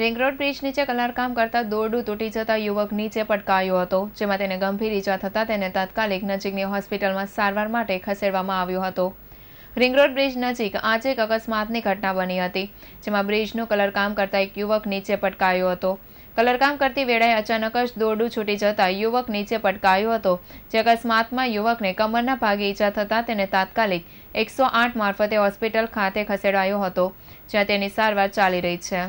ring road bridge નીચે કલારકામ કરતા દોરડું તૂટી જતા યુવક નીચે પટકાયો હતો જેમાં તેને ગંભીર ઈજા થતાં તેને તાત્કાલિક નજીકની હોસ્પિટલમાં સારવાર માટે ખસેડવામાં આવ્યો હતો રિંગ રોડ બ્રિજ નજીક આજે એક અકસ્માતની ઘટના બની હતી જેમાં બ્રિજનું કલરકામ કરતા એક યુવક નીચે પટકાયો હતો કલરકામ કરતી વેળાએ અચાનક જ દોરડું છૂટી જતા યુવક નીચે પટકાયો હતો જે અકસ્માતમાં યુવકને કમરના ભાગે ઈજા થતાં તેને તાત્કાલિક એકસો આઠ મારફતે હોસ્પિટલ ખાતે ખસેડાયો હતો જ્યાં તેની સારવાર ચાલી રહી છે